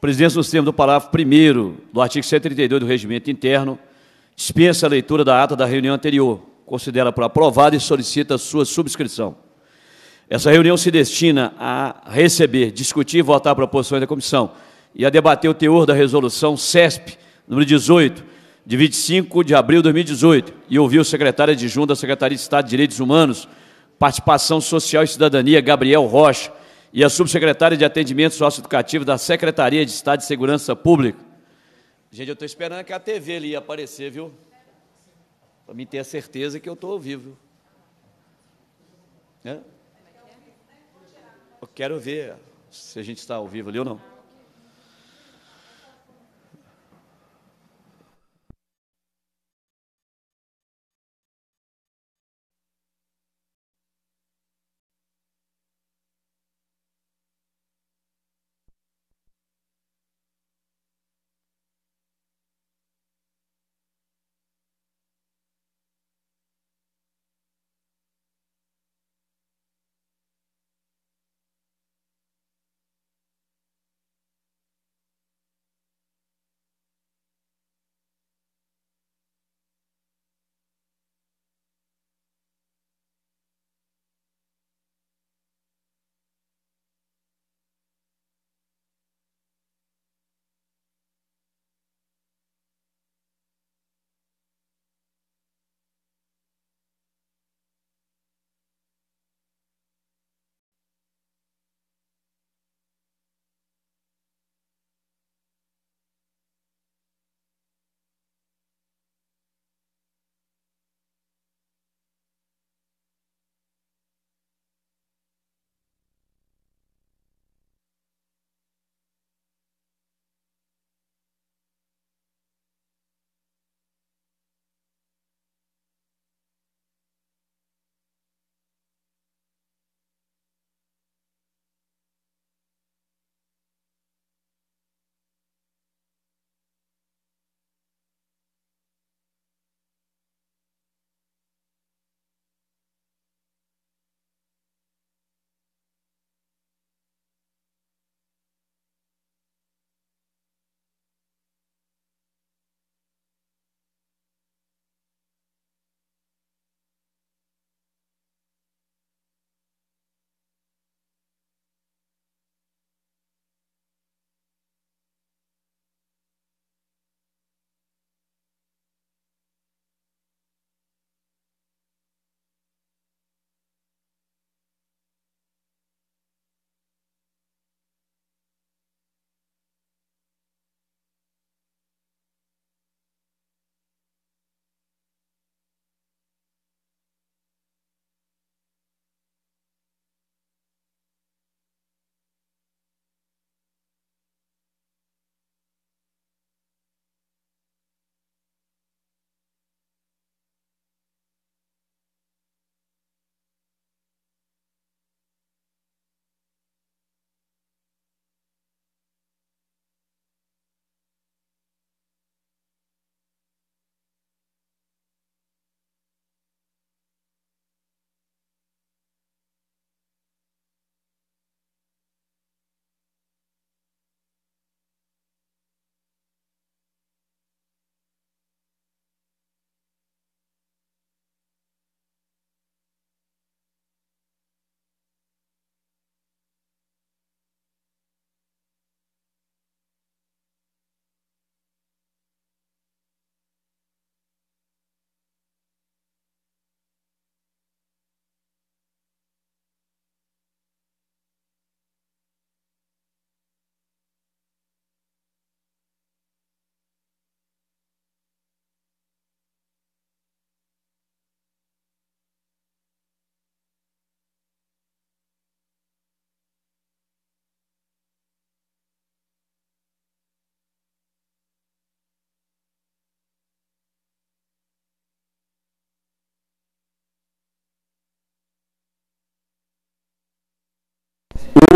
presidência, nos termos do parágrafo 1 do artigo 132 do Regimento Interno, dispensa a leitura da ata da reunião anterior, considera por aprovada e solicita sua subscrição. Essa reunião se destina a receber, discutir e votar proposições da comissão e a debater o teor da resolução CESP, número 18, de 25 de abril de 2018, e ouvir o secretário adjunto da Secretaria de Estado de Direitos Humanos, Participação Social e Cidadania, Gabriel Rocha, e a subsecretária de Atendimento Socioeducativo da Secretaria de Estado de Segurança Pública. Gente, eu estou esperando que a TV ali aparecer, viu? Para mim ter a certeza que eu estou vivo. Né? Eu quero ver se a gente está ao vivo ali ou não.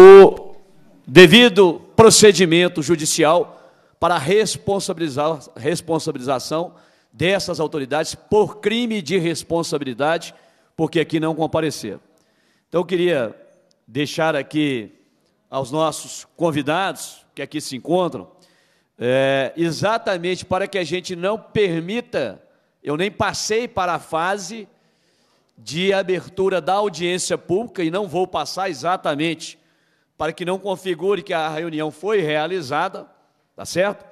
o devido procedimento judicial para responsabilizar, responsabilização dessas autoridades por crime de responsabilidade, porque aqui não compareceram. Então, eu queria deixar aqui aos nossos convidados que aqui se encontram, é, exatamente para que a gente não permita, eu nem passei para a fase de abertura da audiência pública e não vou passar exatamente para que não configure que a reunião foi realizada, tá certo?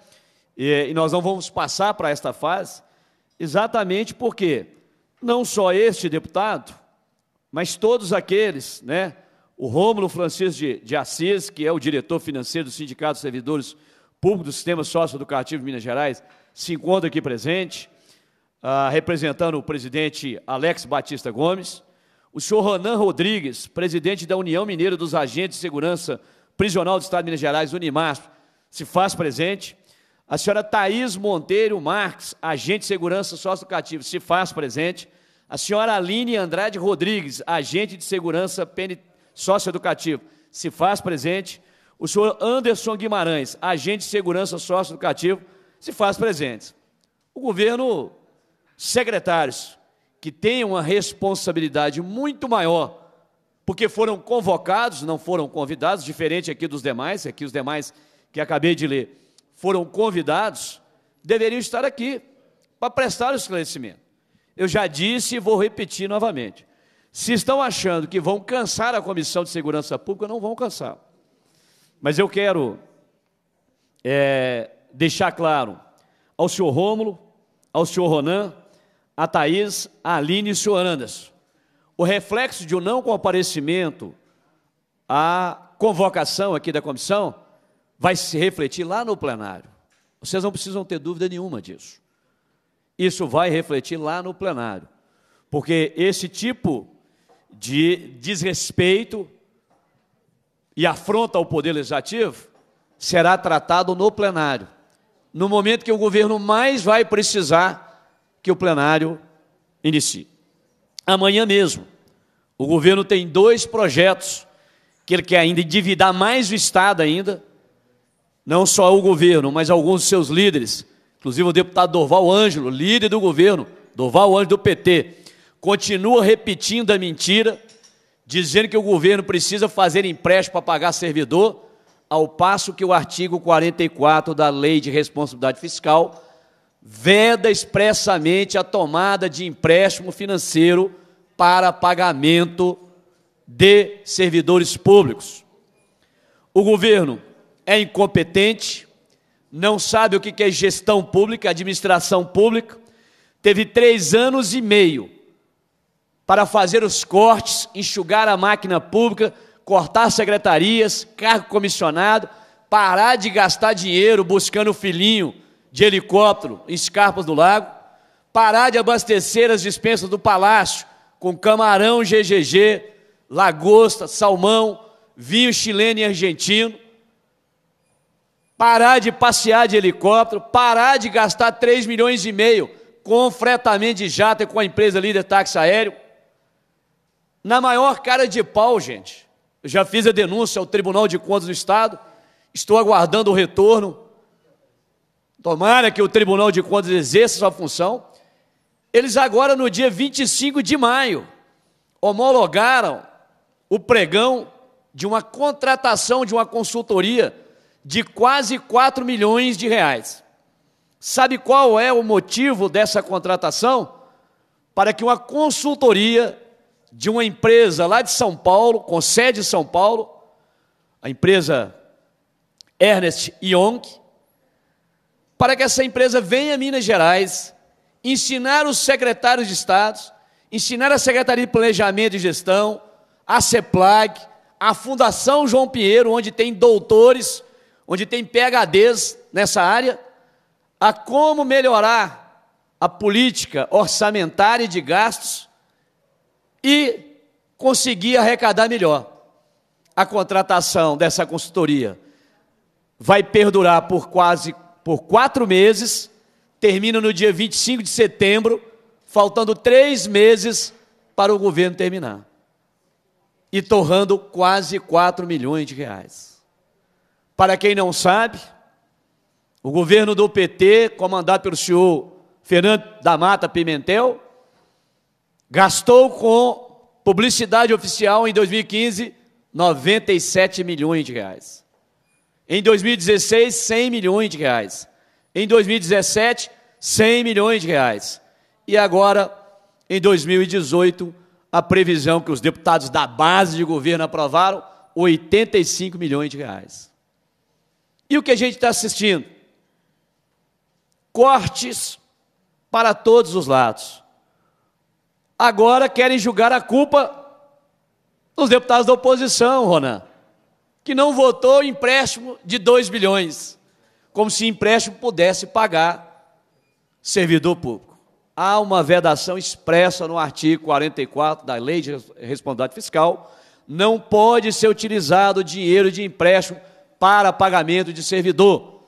E, e nós não vamos passar para esta fase, exatamente porque não só este deputado, mas todos aqueles, né? O Rômulo Francisco de, de Assis, que é o diretor financeiro do Sindicato dos Servidores Públicos do Sistema Socioeducativo de Minas Gerais, se encontra aqui presente, ah, representando o presidente Alex Batista Gomes, o senhor Ronan Rodrigues, presidente da União Mineira dos Agentes de Segurança Prisional do Estado de Minas Gerais, Unimasp, se faz presente. A senhora Thaís Monteiro Marques, agente de segurança socioeducativa, se faz presente. A senhora Aline Andrade Rodrigues, agente de segurança penit... socioeducativa, se faz presente. O senhor Anderson Guimarães, agente de segurança socioeducativa, se faz presente. O governo, secretários, que têm uma responsabilidade muito maior, porque foram convocados, não foram convidados, diferente aqui dos demais, aqui os demais que acabei de ler, foram convidados, deveriam estar aqui para prestar o esclarecimento. Eu já disse e vou repetir novamente. Se estão achando que vão cansar a Comissão de Segurança Pública, não vão cansar. Mas eu quero é, deixar claro ao senhor Rômulo, ao senhor Ronan, a Thaís, a Aline e o senhor O reflexo de um não comparecimento à convocação aqui da comissão vai se refletir lá no plenário. Vocês não precisam ter dúvida nenhuma disso. Isso vai refletir lá no plenário. Porque esse tipo de desrespeito e afronta ao Poder Legislativo será tratado no plenário. No momento que o governo mais vai precisar que o plenário inicie. Amanhã mesmo, o governo tem dois projetos que ele quer ainda endividar mais o Estado ainda, não só o governo, mas alguns de seus líderes, inclusive o deputado Dorval Ângelo, líder do governo, Dorval Ângelo do PT, continua repetindo a mentira, dizendo que o governo precisa fazer empréstimo para pagar servidor, ao passo que o artigo 44 da Lei de Responsabilidade Fiscal veda expressamente a tomada de empréstimo financeiro para pagamento de servidores públicos. O governo é incompetente, não sabe o que é gestão pública, administração pública, teve três anos e meio para fazer os cortes, enxugar a máquina pública, cortar secretarias, cargo comissionado, parar de gastar dinheiro buscando o filhinho de helicóptero em Escarpas do Lago, parar de abastecer as dispensas do palácio com camarão GGG, lagosta, salmão, vinho chileno e argentino, parar de passear de helicóptero, parar de gastar 3 milhões e meio com fretamento de jato e com a empresa líder táxi aéreo. Na maior cara de pau, gente, eu já fiz a denúncia ao Tribunal de Contas do Estado, estou aguardando o retorno Tomara que o Tribunal de Contas exerça sua função. Eles agora, no dia 25 de maio, homologaram o pregão de uma contratação de uma consultoria de quase 4 milhões de reais. Sabe qual é o motivo dessa contratação? Para que uma consultoria de uma empresa lá de São Paulo, com sede em São Paulo, a empresa Ernest Young, para que essa empresa venha a Minas Gerais, ensinar os secretários de Estado, ensinar a Secretaria de Planejamento e Gestão, a CEPLAG, a Fundação João Pinheiro, onde tem doutores, onde tem PHDs nessa área, a como melhorar a política orçamentária de gastos e conseguir arrecadar melhor. A contratação dessa consultoria vai perdurar por quase por quatro meses, termina no dia 25 de setembro, faltando três meses para o governo terminar. E torrando quase 4 milhões de reais. Para quem não sabe, o governo do PT, comandado pelo senhor Fernando da Mata Pimentel, gastou com publicidade oficial em 2015 97 milhões de reais. Em 2016, 100 milhões de reais. Em 2017, 100 milhões de reais. E agora, em 2018, a previsão que os deputados da base de governo aprovaram, 85 milhões de reais. E o que a gente está assistindo? Cortes para todos os lados. Agora querem julgar a culpa dos deputados da oposição, Ronan que não votou empréstimo de 2 bilhões, como se empréstimo pudesse pagar servidor público. Há uma vedação expressa no artigo 44 da Lei de Responsabilidade Fiscal, não pode ser utilizado dinheiro de empréstimo para pagamento de servidor.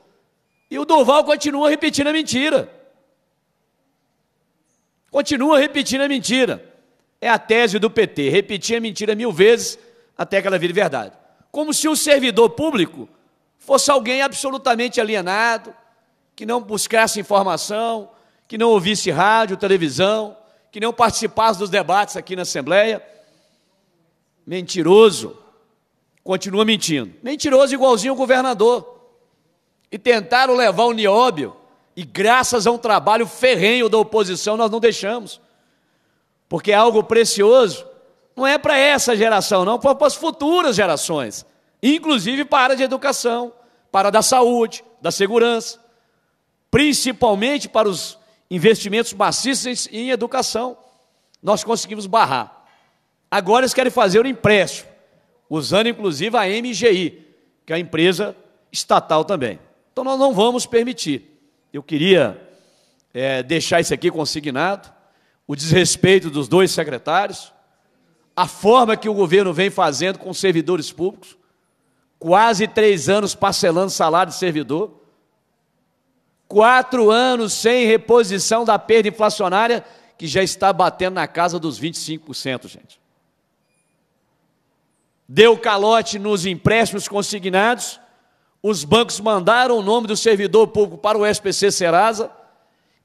E o Duval continua repetindo a mentira. Continua repetindo a mentira. É a tese do PT, repetir a mentira mil vezes até que ela vire verdade como se o servidor público fosse alguém absolutamente alienado, que não buscasse informação, que não ouvisse rádio, televisão, que não participasse dos debates aqui na Assembleia. Mentiroso. Continua mentindo. Mentiroso igualzinho o governador. E tentaram levar o nióbio, e graças a um trabalho ferrenho da oposição nós não deixamos. Porque é algo precioso não é para essa geração, não, para as futuras gerações, inclusive para a área de educação, para a da saúde, da segurança, principalmente para os investimentos maciços em educação. Nós conseguimos barrar. Agora eles querem fazer o empréstimo, usando inclusive a MGI, que é a empresa estatal também. Então nós não vamos permitir. Eu queria é, deixar isso aqui consignado, o desrespeito dos dois secretários, a forma que o governo vem fazendo com servidores públicos, quase três anos parcelando salário de servidor, quatro anos sem reposição da perda inflacionária, que já está batendo na casa dos 25%, gente. Deu calote nos empréstimos consignados, os bancos mandaram o nome do servidor público para o SPC Serasa.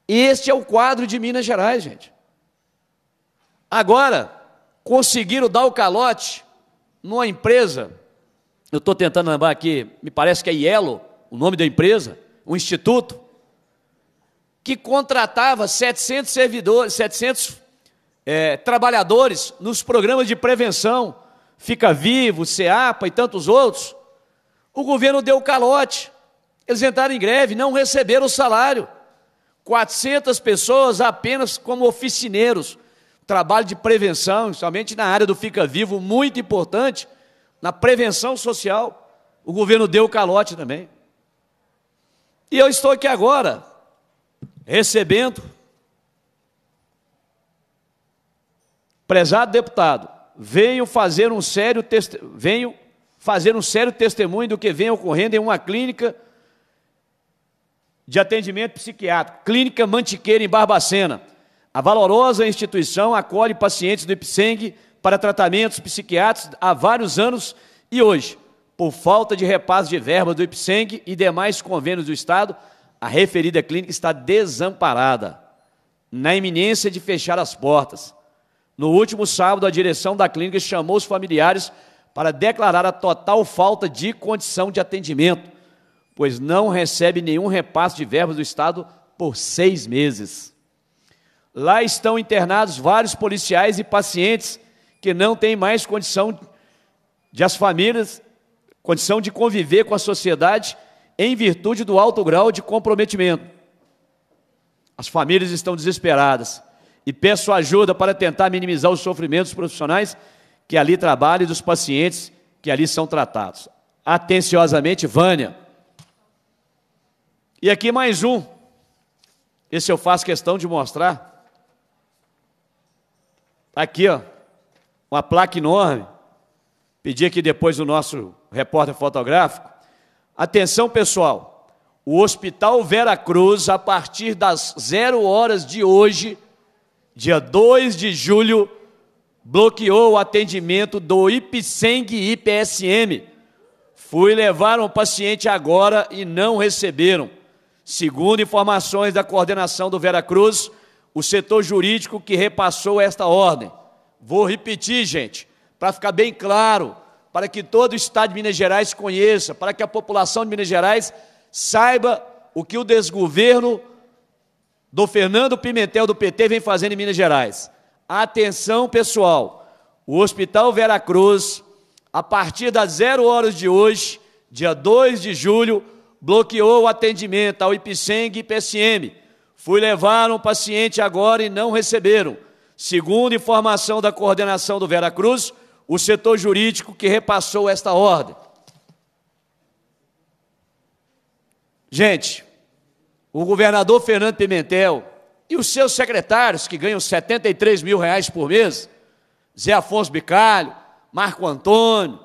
Este é o quadro de Minas Gerais, gente. Agora, conseguiram dar o calote numa empresa. Eu estou tentando lembrar aqui, me parece que é Yellow, o nome da empresa, um instituto, que contratava 700 servidores, 700 é, trabalhadores nos programas de prevenção, Fica Vivo, SEAPA e tantos outros. O governo deu o calote, eles entraram em greve, não receberam o salário. 400 pessoas apenas como oficineiros, trabalho de prevenção, somente na área do Fica Vivo, muito importante, na prevenção social. O governo deu o calote também. E eu estou aqui agora, recebendo, prezado deputado, venho fazer um sério, venho fazer um sério testemunho do que vem ocorrendo em uma clínica de atendimento psiquiátrico, Clínica Mantiqueira, em Barbacena. A valorosa instituição acolhe pacientes do IPSENG para tratamentos psiquiátricos há vários anos e hoje, por falta de repasse de verba do IPSENG e demais convênios do Estado, a referida clínica está desamparada, na iminência de fechar as portas. No último sábado, a direção da clínica chamou os familiares para declarar a total falta de condição de atendimento, pois não recebe nenhum repasse de verbas do Estado por seis meses. Lá estão internados vários policiais e pacientes que não têm mais condição de as famílias, condição de conviver com a sociedade em virtude do alto grau de comprometimento. As famílias estão desesperadas e peço ajuda para tentar minimizar os sofrimentos dos profissionais que ali trabalham e dos pacientes que ali são tratados. Atenciosamente, Vânia. E aqui mais um. Esse eu faço questão de mostrar. Aqui, ó, uma placa enorme. Pedi aqui depois o nosso repórter fotográfico. Atenção, pessoal. O Hospital Vera Cruz, a partir das zero horas de hoje, dia 2 de julho, bloqueou o atendimento do IPSENG e IPSM. Fui levar um paciente agora e não receberam. Segundo informações da coordenação do Vera Cruz, o setor jurídico que repassou esta ordem. Vou repetir, gente, para ficar bem claro, para que todo o Estado de Minas Gerais conheça, para que a população de Minas Gerais saiba o que o desgoverno do Fernando Pimentel do PT vem fazendo em Minas Gerais. Atenção, pessoal. O Hospital Vera Cruz, a partir das zero horas de hoje, dia 2 de julho, bloqueou o atendimento ao IPSENG e IPSM. Fui levar um paciente agora e não receberam. Segundo informação da coordenação do Veracruz, o setor jurídico que repassou esta ordem. Gente, o governador Fernando Pimentel e os seus secretários, que ganham 73 mil reais por mês, Zé Afonso Bicalho, Marco Antônio,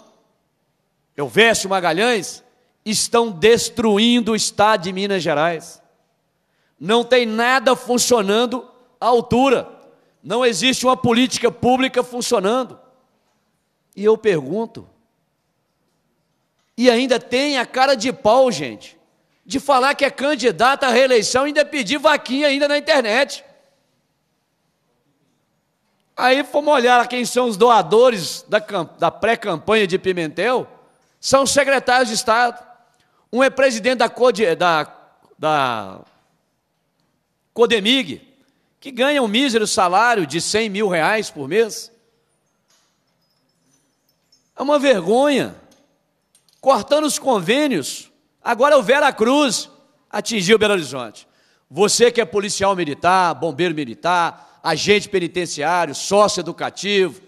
Elvésio Magalhães, estão destruindo o Estado de Minas Gerais não tem nada funcionando à altura, não existe uma política pública funcionando. E eu pergunto, e ainda tem a cara de pau, gente, de falar que é candidato à reeleição e ainda pedir vaquinha ainda na internet. Aí fomos olhar quem são os doadores da, da pré-campanha de Pimentel, são secretários de Estado. Um é presidente da, da, da Codemig, que ganha um mísero salário de 100 mil reais por mês. É uma vergonha. Cortando os convênios, agora é o Vera Cruz atingiu Belo Horizonte. Você que é policial militar, bombeiro militar, agente penitenciário, sócio educativo,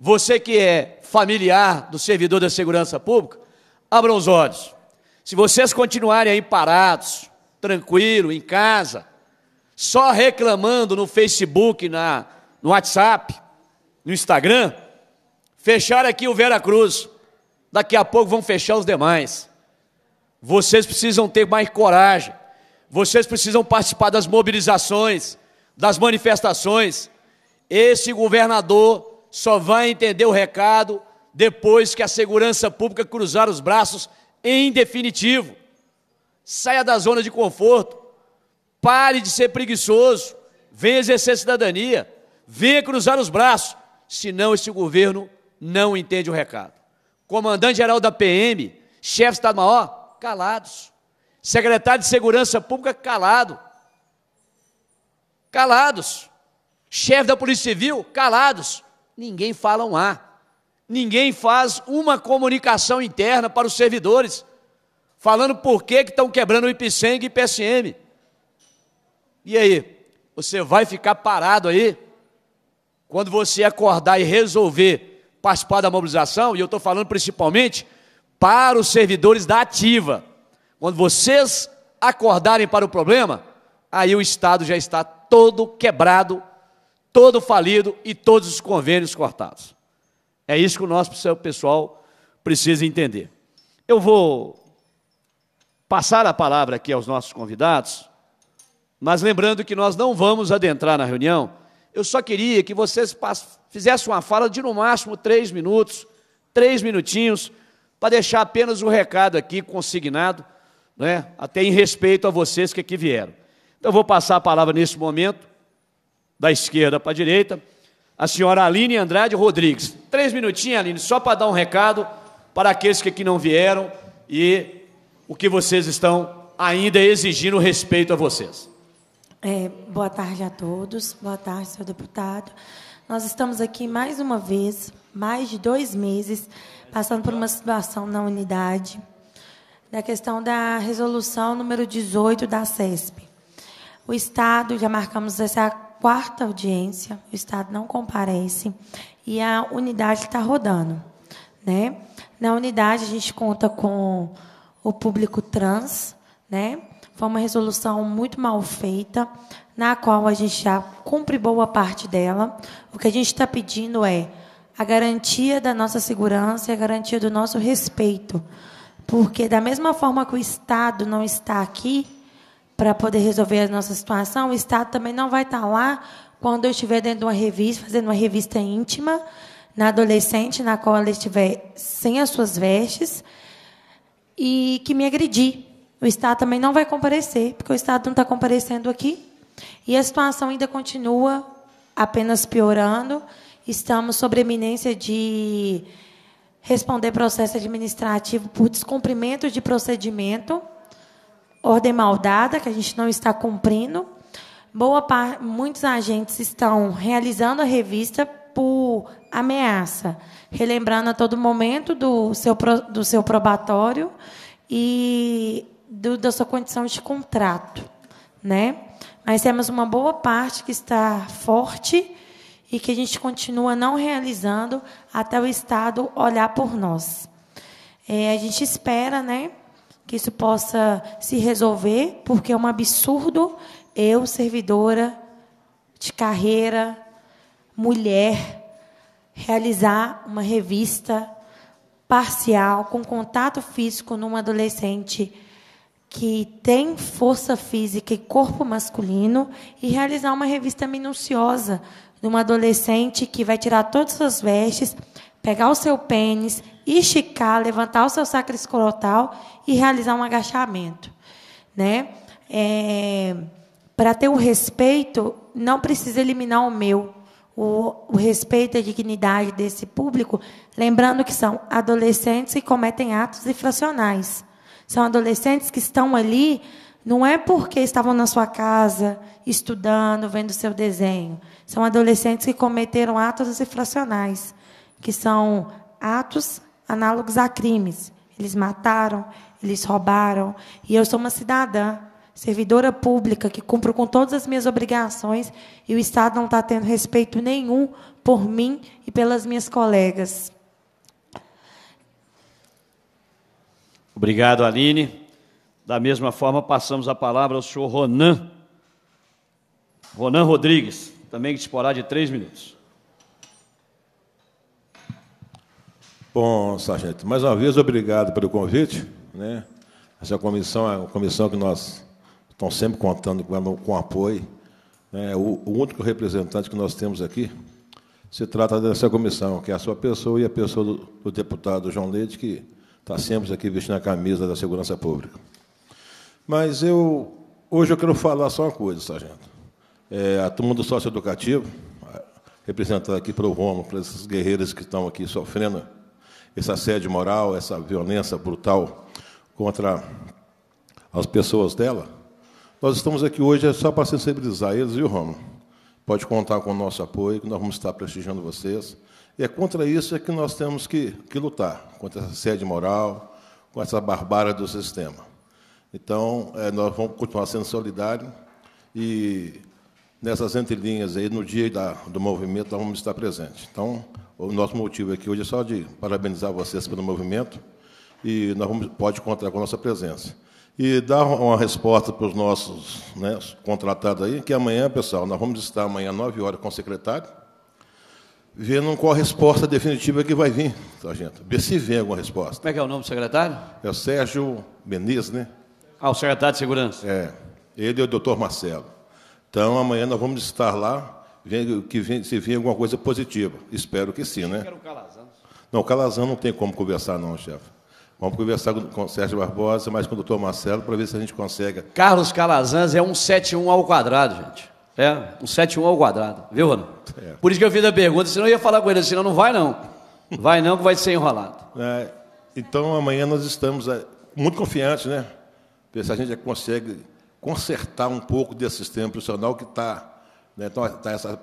você que é familiar do servidor da segurança pública, abram os olhos. Se vocês continuarem aí parados, tranquilo, em casa, só reclamando no Facebook, na, no WhatsApp, no Instagram. Fecharam aqui o Vera Cruz. Daqui a pouco vão fechar os demais. Vocês precisam ter mais coragem. Vocês precisam participar das mobilizações, das manifestações. Esse governador só vai entender o recado depois que a segurança pública cruzar os braços em definitivo. Saia da zona de conforto. Pare de ser preguiçoso. Venha exercer cidadania. Venha cruzar os braços. Senão esse governo não entende o recado. Comandante-geral da PM, chefe de Estado-Maior, calados. Secretário de Segurança Pública, calado. Calados. Chefe da Polícia Civil, calados. Ninguém fala um A. Ninguém faz uma comunicação interna para os servidores, falando por que estão quebrando o IPSENG e o IPSM e aí? Você vai ficar parado aí? Quando você acordar e resolver participar da mobilização, e eu estou falando principalmente para os servidores da ativa. Quando vocês acordarem para o problema, aí o Estado já está todo quebrado, todo falido e todos os convênios cortados. É isso que o nosso pessoal precisa entender. Eu vou passar a palavra aqui aos nossos convidados mas lembrando que nós não vamos adentrar na reunião, eu só queria que vocês fizessem uma fala de no máximo três minutos, três minutinhos, para deixar apenas o um recado aqui consignado, né, até em respeito a vocês que aqui vieram. Então eu vou passar a palavra nesse momento, da esquerda para a direita, a senhora Aline Andrade Rodrigues. Três minutinhos, Aline, só para dar um recado para aqueles que aqui não vieram e o que vocês estão ainda exigindo respeito a vocês. É, boa tarde a todos. Boa tarde, senhor deputado. Nós estamos aqui mais uma vez, mais de dois meses, passando por uma situação na unidade, da questão da resolução número 18 da CESP. O Estado, já marcamos essa quarta audiência, o Estado não comparece e a unidade está rodando. Né? Na unidade, a gente conta com o público trans, né? Foi uma resolução muito mal feita, na qual a gente já cumpre boa parte dela. O que a gente está pedindo é a garantia da nossa segurança e a garantia do nosso respeito. Porque, da mesma forma que o Estado não está aqui para poder resolver a nossa situação, o Estado também não vai estar tá lá quando eu estiver dentro de uma revista, fazendo uma revista íntima na adolescente, na qual ela estiver sem as suas vestes e que me agredir. O Estado também não vai comparecer, porque o Estado não está comparecendo aqui. E a situação ainda continua apenas piorando. Estamos sobre a eminência de responder processo administrativo por descumprimento de procedimento, ordem maldada, que a gente não está cumprindo. Boa parte, muitos agentes estão realizando a revista por ameaça, relembrando a todo momento do seu, do seu probatório e do, da sua condição de contrato, né? Mas temos uma boa parte que está forte e que a gente continua não realizando até o Estado olhar por nós. É, a gente espera, né, que isso possa se resolver, porque é um absurdo eu, servidora de carreira, mulher, realizar uma revista parcial com contato físico numa adolescente que tem força física e corpo masculino e realizar uma revista minuciosa de uma adolescente que vai tirar todas as vestes, pegar o seu pênis, esticar, levantar o seu sacro escrotal e realizar um agachamento, né? É, para ter o respeito, não precisa eliminar o meu, o, o, respeito e a dignidade desse público, lembrando que são adolescentes que cometem atos infracionais. São adolescentes que estão ali não é porque estavam na sua casa estudando, vendo seu desenho. São adolescentes que cometeram atos infracionais, que são atos análogos a crimes. Eles mataram, eles roubaram. E eu sou uma cidadã, servidora pública, que cumpro com todas as minhas obrigações e o Estado não está tendo respeito nenhum por mim e pelas minhas colegas. Obrigado, Aline. Da mesma forma, passamos a palavra ao senhor Ronan. Ronan Rodrigues, também que disporá de três minutos. Bom, sargento, mais uma vez, obrigado pelo convite. Né? Essa comissão é uma comissão que nós estamos sempre contando com, com apoio. Né? O, o único representante que nós temos aqui se trata dessa comissão, que é a sua pessoa e a pessoa do, do deputado João Leite, que está sempre aqui vestindo a camisa da segurança pública. Mas eu hoje eu quero falar só uma coisa, sargento. É, a turma do socioeducativo, representada aqui pelo Romo, para esses guerreiros que estão aqui sofrendo esse assédio moral, essa violência brutal contra as pessoas dela, nós estamos aqui hoje só para sensibilizar eles, viu, Romo? Pode contar com o nosso apoio, que nós vamos estar prestigiando vocês. E é contra isso é que nós temos que, que lutar, contra essa sede moral, com essa barbárie do sistema. Então, é, nós vamos continuar sendo solidários e nessas entrelinhas aí, no dia da, do movimento, nós vamos estar presentes. Então, o nosso motivo aqui hoje é só de parabenizar vocês pelo movimento e nós vamos, pode contar com a nossa presença. E dar uma resposta para os nossos né, contratados aí, que amanhã, pessoal, nós vamos estar amanhã às 9 horas com o secretário, Vendo qual a resposta definitiva que vai vir, sargento. Ver se vem alguma resposta. Como é que é o nome do secretário? É o Sérgio Menezes, né? Ah, o secretário de Segurança. É. Ele e o doutor Marcelo. Então, amanhã nós vamos estar lá, vendo que vem, se vir alguma coisa positiva. Espero que sim, né? Era o Calazan. Não, o Calazan não tem como conversar, não, chefe. Vamos conversar com o Sérgio Barbosa, mas com o doutor Marcelo, para ver se a gente consegue. Carlos Calazans é 171 ao quadrado, gente. É, um 7-1 ao quadrado, viu, Ronaldo? É. Por isso que eu fiz a pergunta, senão eu ia falar com ele, senão não vai não. Vai não que vai ser enrolado. É, então amanhã nós estamos é, muito confiantes, né? Ver se a gente consegue consertar um pouco desse sistema profissional que está né, tá, tá essa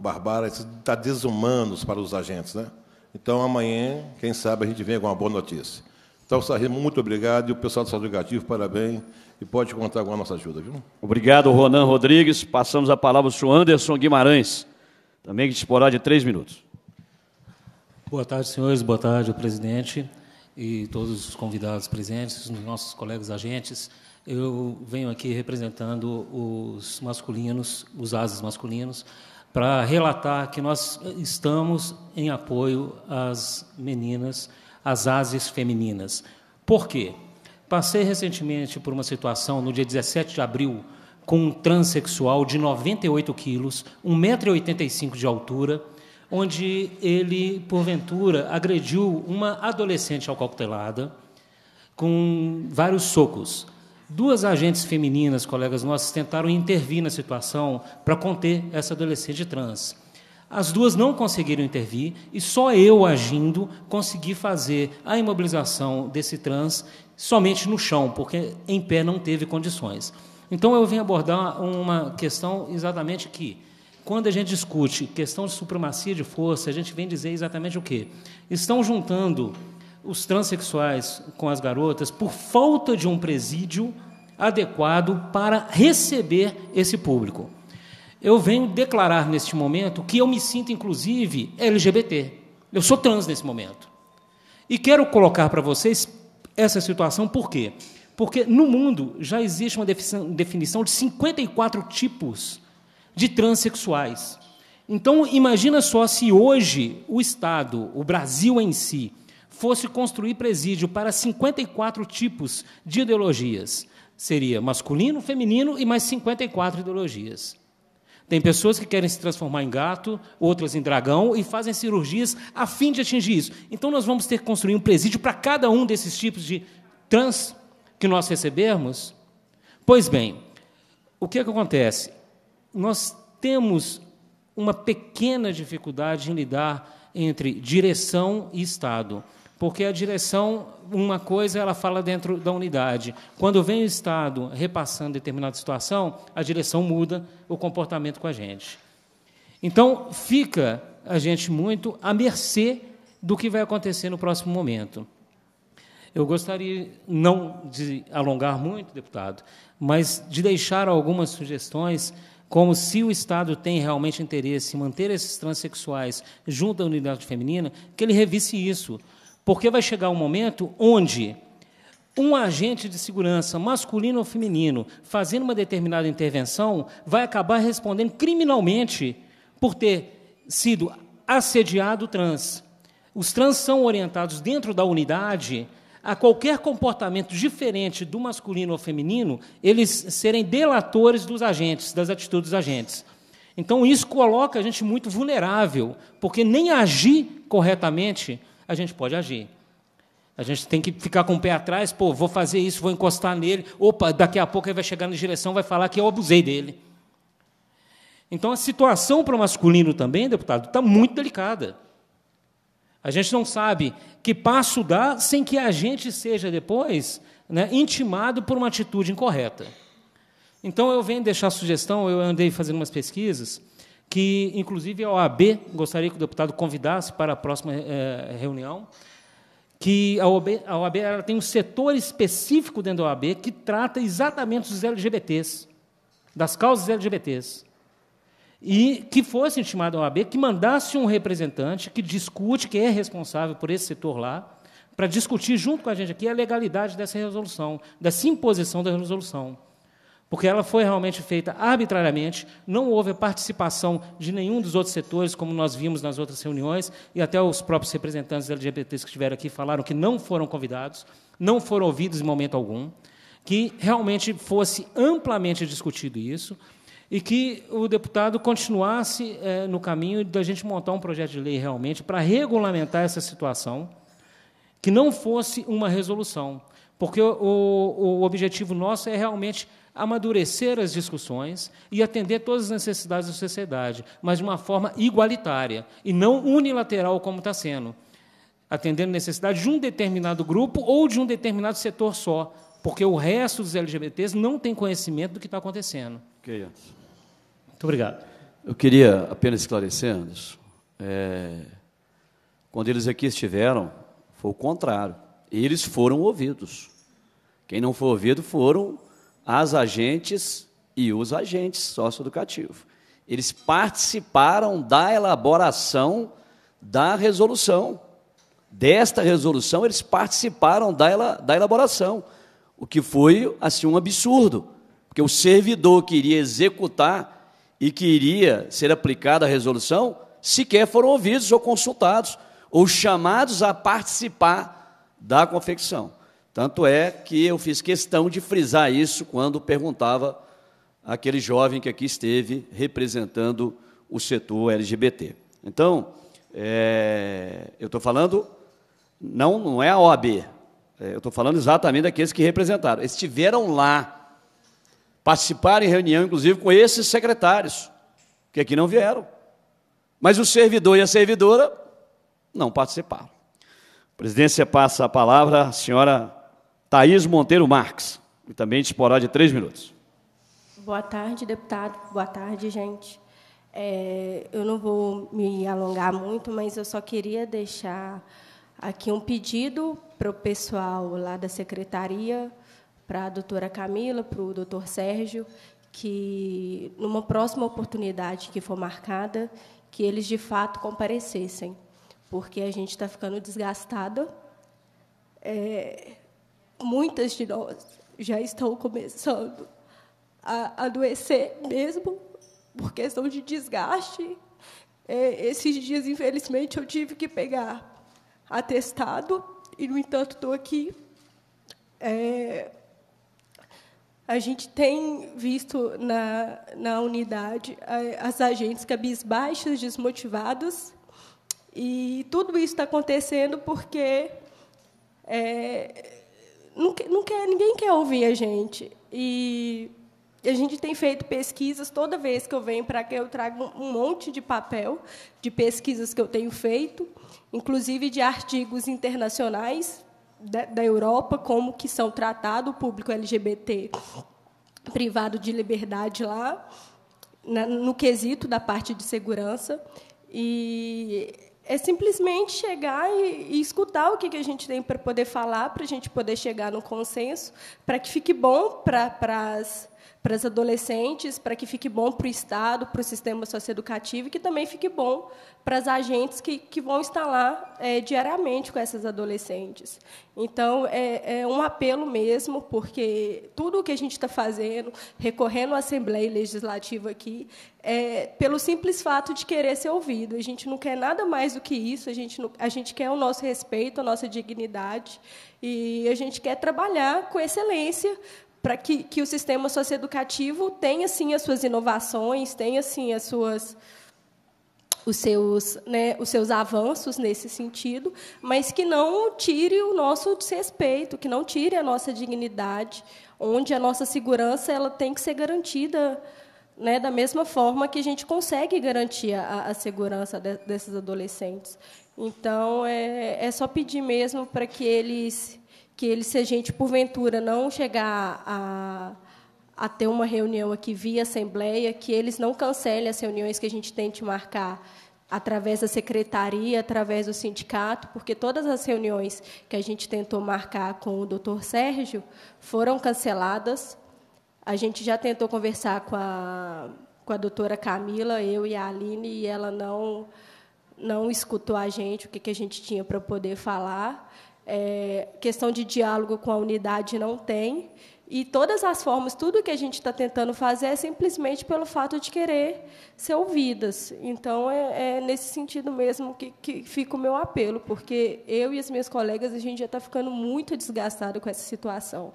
barbárie, está desumanos para os agentes. Né? Então amanhã, quem sabe, a gente vem com uma boa notícia. Então, Sarri, muito obrigado e o pessoal do Saldo Negativo, parabéns e pode contar com a nossa ajuda, viu? Obrigado, Ronan Rodrigues. Passamos a palavra ao Anderson Guimarães, também que disporá de três minutos. Boa tarde, senhores. Boa tarde, presidente e todos os convidados presentes, nossos colegas agentes. Eu venho aqui representando os masculinos, os ases masculinos, para relatar que nós estamos em apoio às meninas, às ases femininas. Por quê? Passei recentemente por uma situação, no dia 17 de abril, com um transexual de 98 quilos, 1,85m de altura, onde ele, porventura, agrediu uma adolescente alcoquetelada com vários socos. Duas agentes femininas, colegas nossas, tentaram intervir na situação para conter essa adolescente trans. As duas não conseguiram intervir e só eu agindo consegui fazer a imobilização desse trans somente no chão, porque em pé não teve condições. Então eu vim abordar uma questão exatamente que, quando a gente discute questão de supremacia de força, a gente vem dizer exatamente o quê? Estão juntando os transexuais com as garotas por falta de um presídio adequado para receber esse público. Eu venho declarar neste momento que eu me sinto, inclusive, LGBT. Eu sou trans nesse momento. E quero colocar para vocês essa situação, por quê? Porque no mundo já existe uma definição de 54 tipos de transexuais. Então, imagina só se hoje o Estado, o Brasil em si, fosse construir presídio para 54 tipos de ideologias. Seria masculino, feminino e mais 54 ideologias. Tem pessoas que querem se transformar em gato, outras em dragão e fazem cirurgias a fim de atingir isso. Então nós vamos ter que construir um presídio para cada um desses tipos de trans que nós recebermos. Pois bem, o que, é que acontece? Nós temos uma pequena dificuldade em lidar entre direção e Estado porque a direção, uma coisa, ela fala dentro da unidade. Quando vem o Estado repassando determinada situação, a direção muda o comportamento com a gente. Então, fica a gente muito à mercê do que vai acontecer no próximo momento. Eu gostaria não de alongar muito, deputado, mas de deixar algumas sugestões, como se o Estado tem realmente interesse em manter esses transexuais junto à unidade feminina, que ele revisse isso, porque vai chegar um momento onde um agente de segurança, masculino ou feminino, fazendo uma determinada intervenção, vai acabar respondendo criminalmente por ter sido assediado trans. Os trans são orientados dentro da unidade a qualquer comportamento diferente do masculino ou feminino, eles serem delatores dos agentes, das atitudes dos agentes. Então, isso coloca a gente muito vulnerável, porque nem agir corretamente a gente pode agir. A gente tem que ficar com o pé atrás, pô, vou fazer isso, vou encostar nele. Opa, daqui a pouco ele vai chegar na direção, vai falar que eu abusei dele. Então a situação para o masculino também, deputado, está muito delicada. A gente não sabe que passo dar sem que a gente seja depois né, intimado por uma atitude incorreta. Então eu venho deixar a sugestão, eu andei fazendo umas pesquisas que inclusive a OAB gostaria que o deputado convidasse para a próxima é, reunião, que a OAB, a OAB tem um setor específico dentro da OAB que trata exatamente dos LGBTs, das causas LGBTs. E que fosse intimado a OAB que mandasse um representante que discute, que é responsável por esse setor lá, para discutir junto com a gente aqui a legalidade dessa resolução, dessa imposição da resolução porque ela foi realmente feita arbitrariamente, não houve a participação de nenhum dos outros setores, como nós vimos nas outras reuniões, e até os próprios representantes LGBTs que estiveram aqui falaram que não foram convidados, não foram ouvidos em momento algum, que realmente fosse amplamente discutido isso e que o deputado continuasse é, no caminho da gente montar um projeto de lei realmente para regulamentar essa situação, que não fosse uma resolução, porque o, o objetivo nosso é realmente amadurecer as discussões e atender todas as necessidades da sociedade, mas de uma forma igualitária e não unilateral como está sendo, atendendo necessidade de um determinado grupo ou de um determinado setor só, porque o resto dos LGBTs não tem conhecimento do que está acontecendo. Muito obrigado. Eu queria apenas esclarecer, Anderson, é, quando eles aqui estiveram, foi o contrário. Eles foram ouvidos. Quem não foi ouvido foram as agentes e os agentes socioeducativos. Eles participaram da elaboração da resolução. Desta resolução, eles participaram da, ela, da elaboração, o que foi assim um absurdo, porque o servidor que iria executar e que iria ser aplicada a resolução sequer foram ouvidos ou consultados ou chamados a participar da confecção. Tanto é que eu fiz questão de frisar isso quando perguntava aquele jovem que aqui esteve representando o setor LGBT. Então, é, eu estou falando, não, não é a OAB, é, eh, eu estou falando exatamente daqueles que representaram. Eles estiveram lá, participaram em reunião, inclusive, com esses secretários, que aqui não vieram. Mas o servidor e a servidora não participaram. A presidência passa a palavra à senhora Thaís Monteiro Marques, e também disporá de três minutos. Boa tarde, deputado. Boa tarde, gente. É, eu não vou me alongar muito, mas eu só queria deixar aqui um pedido para o pessoal lá da secretaria, para a doutora Camila, para o doutor Sérgio, que, numa próxima oportunidade que for marcada, que eles de fato comparecessem, porque a gente está ficando desgastada. É, muitas de nós já estão começando a adoecer mesmo por questão de desgaste. É, esses dias, infelizmente, eu tive que pegar atestado e, no entanto, estou aqui. É, a gente tem visto na, na unidade as agentes cabisbaixas, desmotivadas, e tudo isso está acontecendo porque é, não, não quer, ninguém quer ouvir a gente. E a gente tem feito pesquisas toda vez que eu venho para cá, eu trago um monte de papel de pesquisas que eu tenho feito, inclusive de artigos internacionais da, da Europa, como que são tratado o público LGBT privado de liberdade lá, na, no quesito da parte de segurança. E é simplesmente chegar e, e escutar o que, que a gente tem para poder falar, para a gente poder chegar no consenso, para que fique bom para as para as adolescentes, para que fique bom para o Estado, para o sistema socioeducativo, e que também fique bom para as agentes que, que vão estar lá é, diariamente com essas adolescentes. Então, é, é um apelo mesmo, porque tudo o que a gente está fazendo, recorrendo à Assembleia Legislativa aqui, é pelo simples fato de querer ser ouvido. A gente não quer nada mais do que isso, a gente, não, a gente quer o nosso respeito, a nossa dignidade, e a gente quer trabalhar com excelência para que, que o sistema socioeducativo tenha, sim, as suas inovações, tenha, sim, as suas, os seus, né, os seus avanços nesse sentido, mas que não tire o nosso desrespeito, que não tire a nossa dignidade, onde a nossa segurança ela tem que ser garantida né, da mesma forma que a gente consegue garantir a, a segurança de, desses adolescentes. Então, é, é só pedir mesmo para que eles que ele, se a gente porventura não chegar a, a ter uma reunião aqui via assembleia, que eles não cancelem as reuniões que a gente tente marcar através da secretaria, através do sindicato, porque todas as reuniões que a gente tentou marcar com o doutor Sérgio foram canceladas. A gente já tentou conversar com a, com a doutora Camila, eu e a Aline, e ela não, não escutou a gente, o que, que a gente tinha para poder falar. É, questão de diálogo com a unidade não tem. E todas as formas, tudo que a gente está tentando fazer é simplesmente pelo fato de querer ser ouvidas. Então, é, é nesse sentido mesmo que, que, fica o meu apelo, porque eu e as minhas colegas, a gente já está ficando muito desgastado com essa situação.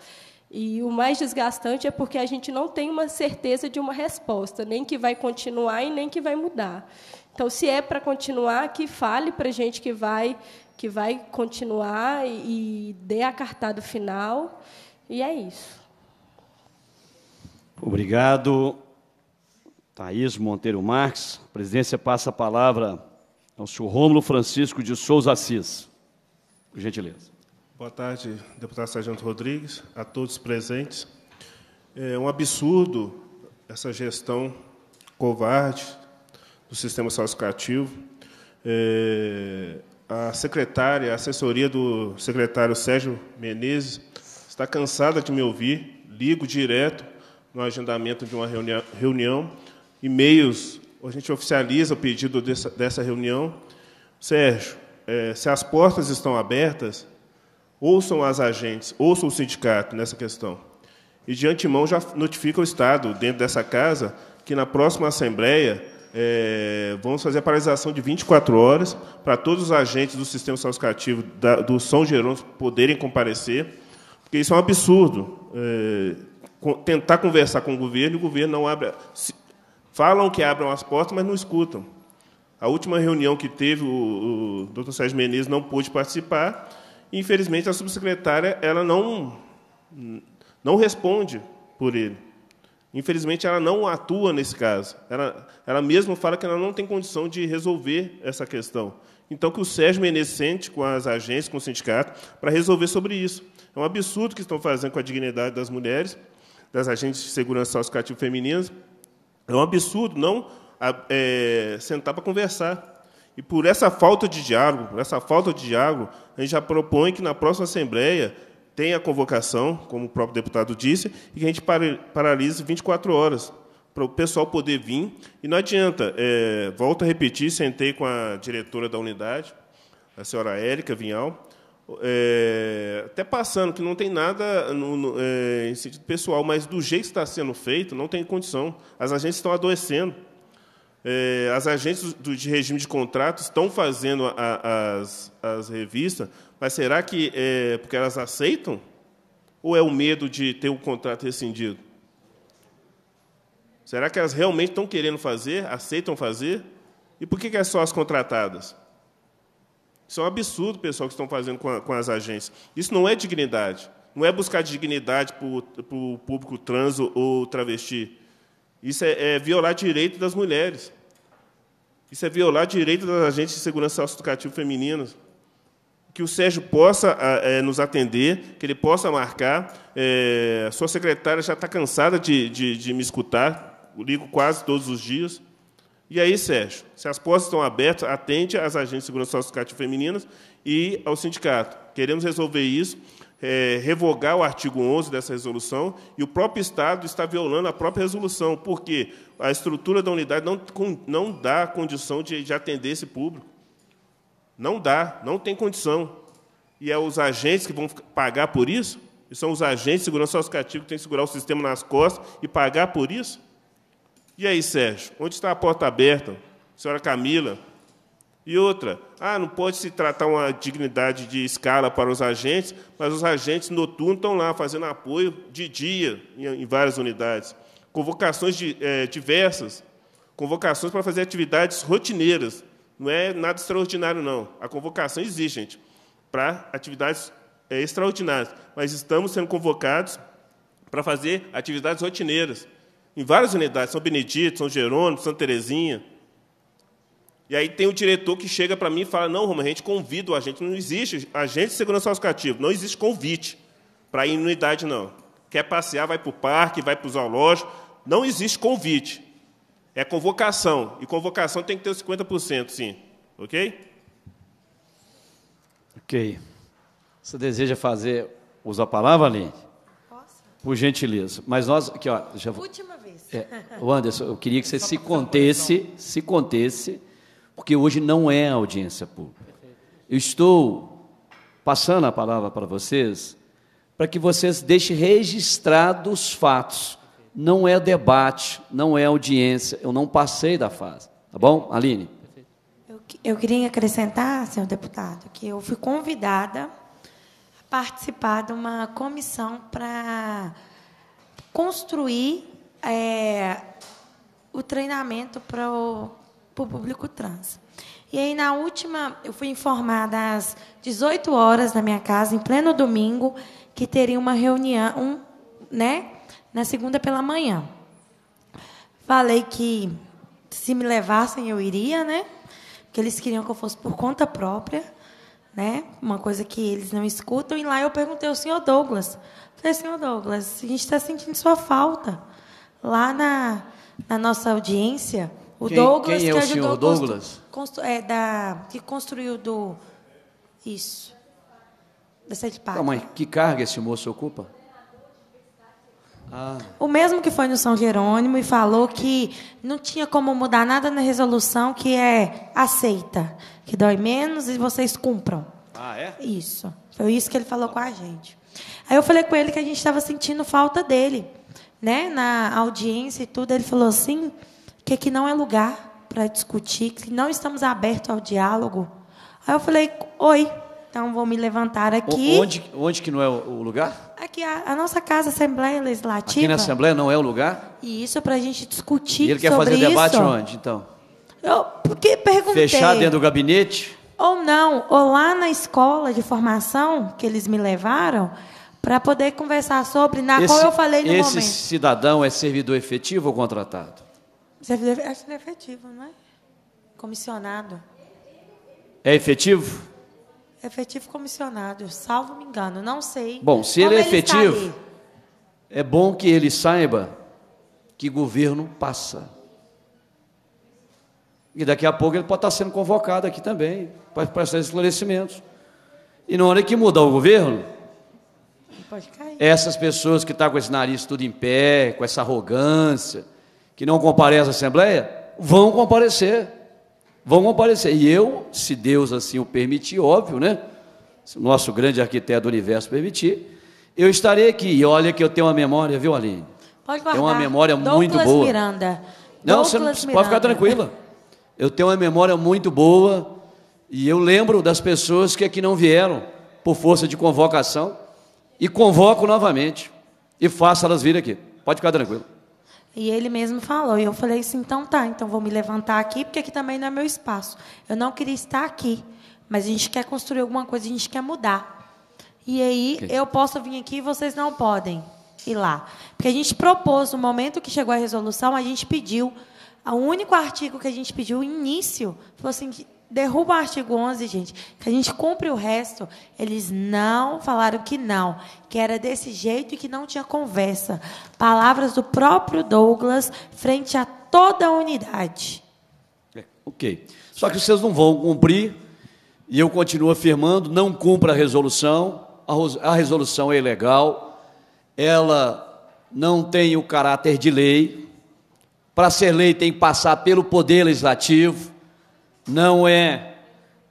E o mais desgastante é porque a gente não tem uma certeza de uma resposta, nem que vai continuar e nem que vai mudar. Então, se é para continuar, que fale para a gente que vai que vai continuar e, e dê a cartada final. E é isso. Obrigado, Thaís Monteiro Marques. A presidência passa a palavra ao senhor Rômulo Francisco de Souza Assis. Por gentileza. Boa tarde, deputado Sargento Rodrigues, a todos presentes. É um absurdo essa gestão covarde do sistema socioeducativo. É, a secretária, a assessoria do secretário Sérgio Menezes está cansada de me ouvir, ligo direto no agendamento de uma reunião, e-mails, a gente oficializa o pedido dessa, dessa reunião. Sérgio, é, se as portas estão abertas, ouçam as agentes, ouçam o sindicato nessa questão. E de antemão já notifica o Estado, dentro dessa casa, que na próxima Assembleia é, vamos fazer a paralisação de 24 horas para todos os agentes do sistema salvativo do São Jerônimo poderem comparecer, porque isso é um absurdo. É, tentar conversar com o governo e o governo não abre. falam que abram as portas, mas não escutam. A última reunião que teve, o, o doutor Sérgio Menezes não pôde participar. E, infelizmente, a subsecretária ela não, não responde por ele. Infelizmente, ela não atua nesse caso. Ela, ela mesma fala que ela não tem condição de resolver essa questão. Então, que o Sérgio Menezes sente com as agências, com o sindicato, para resolver sobre isso. É um absurdo que estão fazendo com a dignidade das mulheres, das agentes de segurança associativa femininas. É um absurdo não é, sentar para conversar. E por essa falta de diálogo, por essa falta de diálogo, a gente já propõe que na próxima Assembleia tem a convocação, como o próprio deputado disse, e que a gente paralise 24 horas para o pessoal poder vir. E não adianta, é, volto a repetir, sentei com a diretora da unidade, a senhora Érica Vinhal, é, até passando que não tem nada no, no, é, em sentido pessoal, mas do jeito que está sendo feito, não tem condição. As agências estão adoecendo. É, as agências do, de regime de contrato estão fazendo a, as, as revistas, mas será que é porque elas aceitam? Ou é o medo de ter o contrato rescindido? Será que elas realmente estão querendo fazer, aceitam fazer? E por que, que é só as contratadas? Isso é um absurdo, pessoal, que estão fazendo com, a, com, as agências. Isso não é dignidade. Não é buscar dignidade para o público trans ou travesti. Isso é, é violar direito das mulheres. Isso é violar direito das agentes de segurança educativa femininas. Que o Sérgio possa é, nos atender, que ele possa marcar. É, sua secretária já está cansada de, de, de me escutar, eu ligo quase todos os dias. E aí, Sérgio, se as portas estão abertas, atende às agentes de segurança educativa femininas e ao sindicato. Queremos resolver isso é, revogar o artigo 11 dessa resolução e o próprio Estado está violando a própria resolução, porque a estrutura da unidade não, não dá condição de, de atender esse público. Não dá, não tem condição. E é os agentes que vão pagar por isso? E são os agentes de segurança associativa que têm que segurar o sistema nas costas e pagar por isso? E aí, Sérgio, onde está a porta aberta? Senhora Camila, e outra, ah, não pode se tratar uma dignidade de escala para os agentes, mas os agentes noturnos estão lá fazendo apoio de dia em, várias unidades. Convocações de, eh, é, diversas, convocações para fazer atividades rotineiras. Não é nada extraordinário, não. A convocação existe, gente, para atividades é, extraordinárias. Mas estamos sendo convocados para fazer atividades rotineiras. Em várias unidades, São Benedito, São Jerônimo, Santa Terezinha e aí tem o diretor que chega para mim e fala: não, Romano, a gente convida o agente. Não existe agente de segurança educativa, não existe convite para ir em unidade, não. Quer passear, vai para o parque, vai para o zoológico. Não existe convite. É convocação. E convocação tem que ter os 50%, sim. Ok? Ok. Você deseja fazer uso a palavra, Aline? Posso? Por gentileza. Mas nós. Aqui, ó, já... Última vez. É, o Anderson, eu queria que você Só se contesse, se contesse porque hoje não é audiência pública. Eu estou passando a palavra para vocês para que vocês deixem registrados os fatos. Não é debate, não é audiência. Eu não passei da fase. Tá bom, Aline? Eu, eu queria acrescentar, senhor deputado, que eu fui convidada a participar de uma comissão para construir é, o treinamento para o para o público trans. E aí, na última, eu fui informada às 18 horas na minha casa, em pleno domingo, que teria uma reunião, um, né? Na segunda pela manhã. Falei que se me levassem eu iria, né? Porque eles queriam que eu fosse por conta própria, né? Uma coisa que eles não escutam. E lá eu perguntei ao senhor Douglas. Falei, senhor Douglas, a gente está sentindo sua falta. Lá na, na nossa audiência, o quem, Douglas quem é que o ajudou senhor Douglas? Constru, é, da, que construiu do isso. Da Sete Parque. Não, que carga esse moço ocupa? Ah. O mesmo que foi no São Jerônimo e falou que não tinha como mudar nada na resolução, que é aceita, que dói menos e vocês cumpram. Ah, é? Isso. Foi isso que ele falou com a gente. Aí eu falei com ele que a gente estava sentindo falta dele, né? Na audiência e tudo, ele falou assim: que aqui não é lugar para discutir, que não estamos abertos ao diálogo. Aí eu falei, oi, então vou me levantar aqui. O, onde, onde que não é o lugar? Aqui, a, a, nossa casa, Assembleia Legislativa. Aqui na Assembleia não é o lugar? E isso, para a gente discutir sobre isso. E ele quer fazer isso. debate onde, então? Eu porque perguntei. Fechar dentro do gabinete? Ou não, ou lá na escola de formação que eles me levaram, para poder conversar sobre, na esse, qual eu falei no esse momento. Esse cidadão é servidor efetivo ou contratado? que é efetivo, não é? Comissionado. É efetivo? Efetivo comissionado, salvo me engano, não sei. Bom, se ele é efetivo, ele é bom que ele saiba que governo passa. E daqui a pouco ele pode estar sendo convocado aqui também, para prestar esclarecimentos. E na hora que mudar o governo, essas pessoas que estão tá com esse nariz tudo em pé, com essa arrogância, que não comparece à Assembleia, vão comparecer. Vão comparecer. E eu, se Deus assim o permitir, óbvio, né? Se o nosso grande arquiteto do universo permitir, eu estarei aqui. E olha que eu tenho uma memória, viu, Aline? Pode guardar. É uma memória Douglas muito boa. Miranda. Não, Douglas você não, você pode ficar tranquila. Eu tenho uma memória muito boa e eu lembro das pessoas que aqui não vieram por força de convocação e convoco novamente e faço elas vir aqui. Pode ficar tranquilo. E ele mesmo falou. E eu falei assim: então tá, então vou me levantar aqui, porque aqui também não é meu espaço. Eu não queria estar aqui, mas a gente quer construir alguma coisa, a gente quer mudar. E aí okay. eu posso vir aqui e vocês não podem ir lá. Porque a gente propôs, no momento que chegou a resolução, a gente pediu. O único artigo que a gente pediu, o início, falou assim: derruba o artigo 11, gente, que a gente cumpre o resto. Eles não falaram que não, que era desse jeito e que não tinha conversa. Palavras do próprio Douglas frente a toda a unidade. É, ok. Só que vocês não vão cumprir, e eu continuo afirmando: não cumpra a resolução, a resolução é ilegal, ela não tem o caráter de lei. Para ser lei, tem que passar pelo Poder Legislativo não é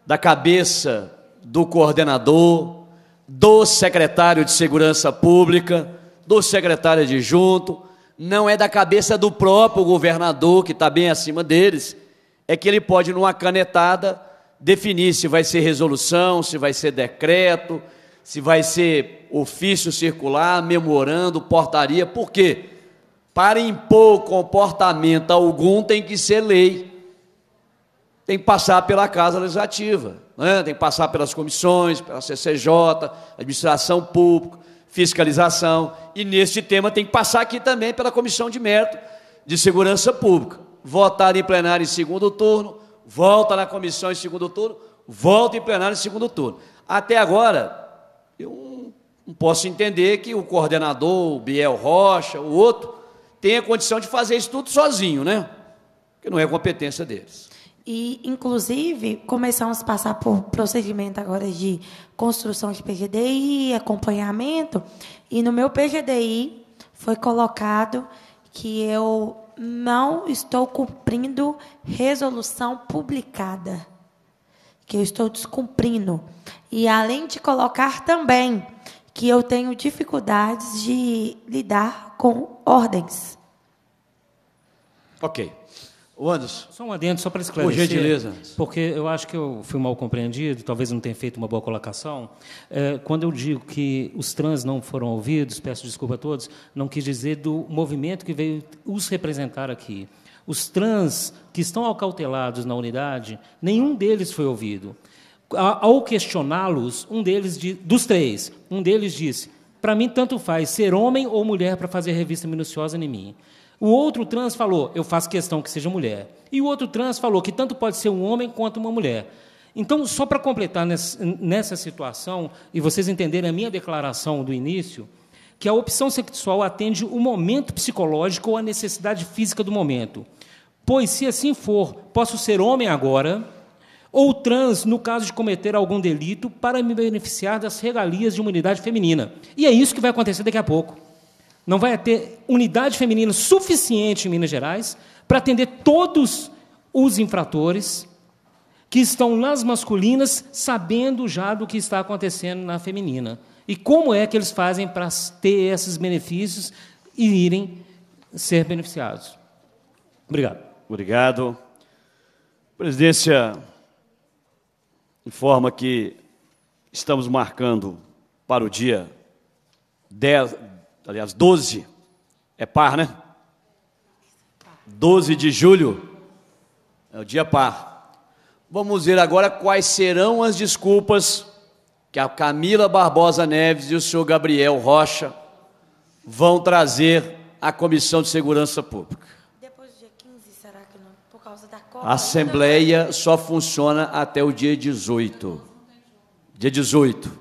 da cabeça do coordenador, do secretário de Segurança Pública, do secretário adjunto, não é da cabeça do próprio governador, que está bem acima deles, é que ele pode, numa canetada, definir se vai ser resolução, se vai ser decreto, se vai ser ofício circular, memorando, portaria. Por quê? Para impor comportamento algum tem que ser lei tem que passar pela Casa Legislativa, né? tem que passar pelas comissões, pela CCJ, administração pública, fiscalização, e neste tema tem que passar aqui também pela Comissão de Mérito de Segurança Pública. Votar em plenário em segundo turno, volta na comissão em segundo turno, volta em plenário em segundo turno. Até agora, eu não posso entender que o coordenador, o Biel Rocha, o outro, tenha condição de fazer isso tudo sozinho, né? Porque não é competência deles. E, inclusive, começamos a passar por procedimento agora de construção de PGDI, acompanhamento, e no meu PGDI foi colocado que eu não estou cumprindo resolução publicada, que eu estou descumprindo. E, além de colocar também que eu tenho dificuldades de lidar com ordens. Ok. O Anderson. Só um adendo, só para esclarecer. Por gentileza. Porque eu acho que eu fui mal compreendido, talvez não tenha feito uma boa colocação. É, quando eu digo que os trans não foram ouvidos, peço desculpa a todos, não quis dizer do movimento que veio os representar aqui. Os trans que estão acautelados na unidade, nenhum deles foi ouvido. Ao questioná-los, um deles, dos três, um deles disse: para mim, tanto faz ser homem ou mulher para fazer revista minuciosa em mim. O outro trans falou: eu faço questão que seja mulher. E o outro trans falou que tanto pode ser um homem quanto uma mulher. Então, só para completar nessa situação, e vocês entenderem a minha declaração do início, que a opção sexual atende o momento psicológico ou a necessidade física do momento. Pois, se assim for, posso ser homem agora, ou trans, no caso de cometer algum delito, para me beneficiar das regalias de uma unidade feminina. E é isso que vai acontecer daqui a pouco não vai ter unidade feminina suficiente em Minas Gerais para atender todos os infratores que estão nas masculinas, sabendo já do que está acontecendo na feminina. E como é que eles fazem para ter esses benefícios e irem ser beneficiados? Obrigado. Obrigado. A presidência informa que estamos marcando para o dia 10, aliás, 12, é par, né? 12 de julho é o dia par. Vamos ver agora quais serão as desculpas que a Camila Barbosa Neves e o senhor Gabriel Rocha vão trazer à Comissão de Segurança Pública. Depois do dia 15, será que não? Por causa da Copa? A Assembleia só funciona até o dia 18. Dia 18.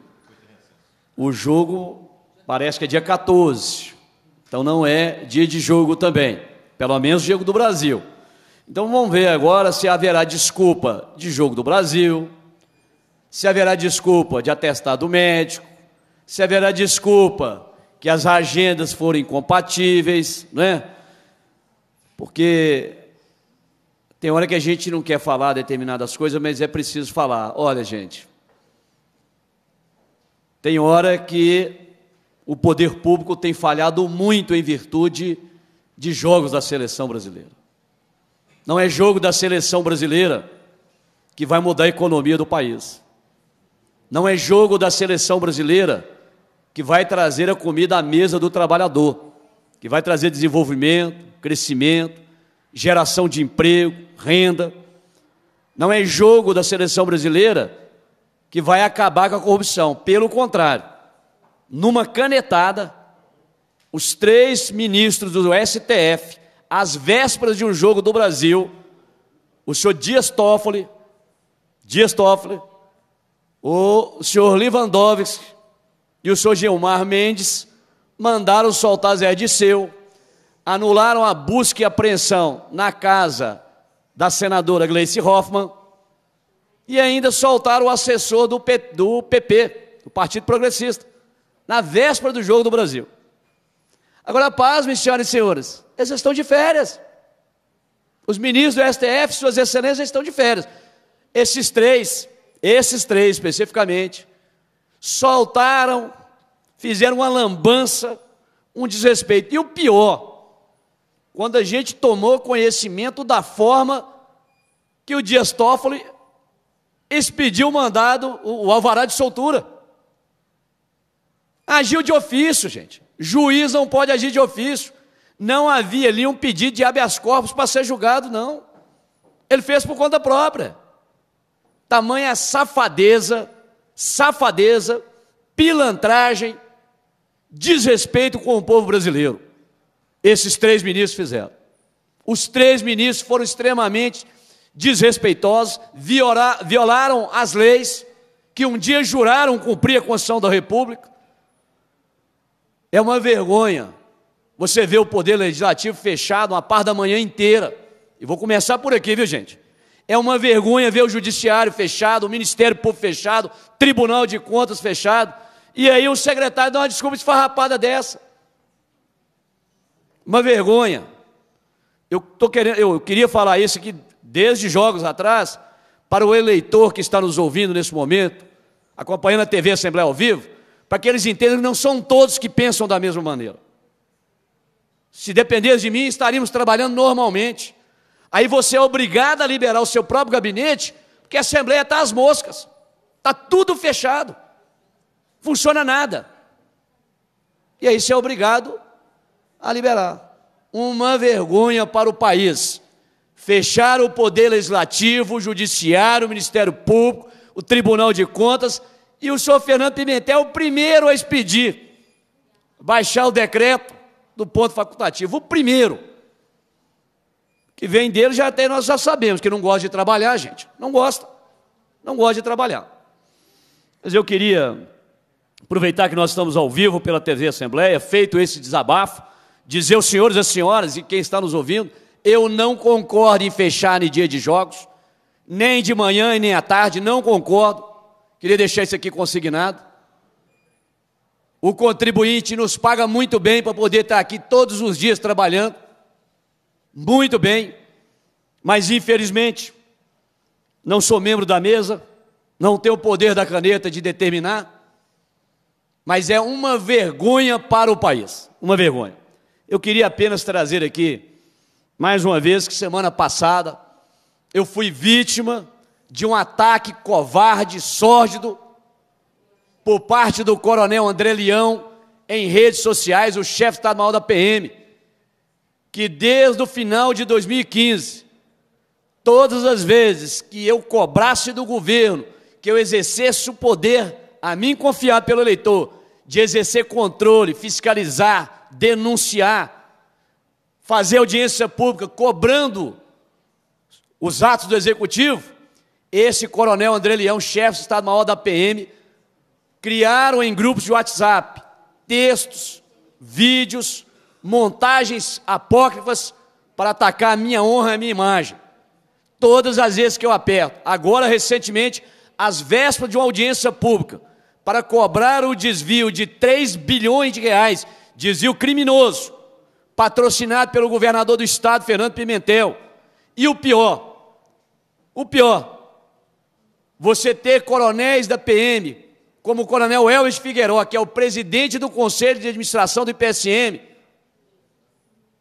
O jogo Parece que é dia 14. Então não é dia de jogo também. Pelo menos jogo do Brasil. Então vamos ver agora se haverá desculpa de jogo do Brasil, se haverá desculpa de atestado médico, se haverá desculpa que as agendas forem compatíveis, né? Porque tem hora que a gente não quer falar determinadas coisas, mas é preciso falar. Olha, gente, tem hora que o poder público tem falhado muito em virtude de jogos da seleção brasileira. Não é jogo da seleção brasileira que vai mudar a economia do país. Não é jogo da seleção brasileira que vai trazer a comida à mesa do trabalhador, que vai trazer desenvolvimento, crescimento, geração de emprego, renda. Não é jogo da seleção brasileira que vai acabar com a corrupção, pelo contrário numa canetada, os três ministros do STF, às vésperas de um jogo do Brasil, o senhor Dias Toffoli, Dias Toffoli, o senhor Lewandowski e o senhor Gilmar Mendes mandaram soltar Zé Disseu, anularam a busca e apreensão na casa da senadora Gleice Hoffmann e ainda soltaram o assessor do, P, do PP, do Partido Progressista na véspera do jogo do Brasil. Agora, pasmem, senhoras e senhores, eles estão de férias. Os ministros do STF, suas excelências, estão de férias. Esses três, esses três especificamente, soltaram, fizeram uma lambança, um desrespeito. E o pior, quando a gente tomou conhecimento da forma que o Dias Toffoli expediu o mandado, o alvará de soltura. Agiu de ofício, gente. Juiz não pode agir de ofício. Não havia ali um pedido de habeas corpus para ser julgado, não. Ele fez por conta própria. Tamanha safadeza, safadeza, pilantragem, desrespeito com o povo brasileiro. Esses três ministros fizeram. Os três ministros foram extremamente desrespeitosos, violaram as leis que um dia juraram cumprir a Constituição da República, é uma vergonha você ver o poder legislativo fechado uma parte da manhã inteira. E vou começar por aqui, viu, gente? É uma vergonha ver o judiciário fechado, o Ministério Público fechado, Tribunal de Contas fechado, e aí o secretário dá uma desculpa esfarrapada dessa. Uma vergonha. Eu, tô querendo, eu queria falar isso aqui desde jogos atrás, para o eleitor que está nos ouvindo nesse momento, acompanhando a TV Assembleia ao vivo, para que eles entendam que não são todos que pensam da mesma maneira. Se dependesse de mim, estaríamos trabalhando normalmente. Aí você é obrigado a liberar o seu próprio gabinete, porque a Assembleia está às moscas, está tudo fechado, funciona nada. E aí você é obrigado a liberar. Uma vergonha para o país. Fechar o poder legislativo, o judiciário, o Ministério Público, o Tribunal de Contas e o senhor Fernando Pimentel é o primeiro a expedir baixar o decreto do ponto facultativo. O primeiro. Que vem dele, já até nós já sabemos que não gosta de trabalhar, gente. Não gosta. Não gosta de trabalhar. Mas eu queria aproveitar que nós estamos ao vivo pela TV Assembleia, feito esse desabafo, dizer aos senhores e às senhoras e quem está nos ouvindo, eu não concordo em fechar em dia de jogos, nem de manhã e nem à tarde, não concordo. Queria deixar isso aqui consignado. O contribuinte nos paga muito bem para poder estar aqui todos os dias trabalhando. Muito bem. Mas infelizmente, não sou membro da mesa, não tenho o poder da caneta de determinar. Mas é uma vergonha para o país, uma vergonha. Eu queria apenas trazer aqui mais uma vez que semana passada eu fui vítima de um ataque covarde, sórdido, por parte do coronel André Leão em redes sociais, o chefe estadual da PM, que desde o final de 2015, todas as vezes que eu cobrasse do governo, que eu exercesse o poder a mim confiado pelo eleitor, de exercer controle, fiscalizar, denunciar, fazer audiência pública cobrando os atos do executivo, esse coronel André Leão, chefe do Estado-Maior da PM, criaram em grupos de WhatsApp textos, vídeos, montagens apócrifas para atacar a minha honra e a minha imagem. Todas as vezes que eu aperto, agora recentemente, às vésperas de uma audiência pública, para cobrar o desvio de 3 bilhões de reais, desvio criminoso, patrocinado pelo governador do estado, Fernando Pimentel. E o pior, o pior, você ter coronéis da PM, como o coronel Elvis Figueiró, que é o presidente do Conselho de Administração do IPSM,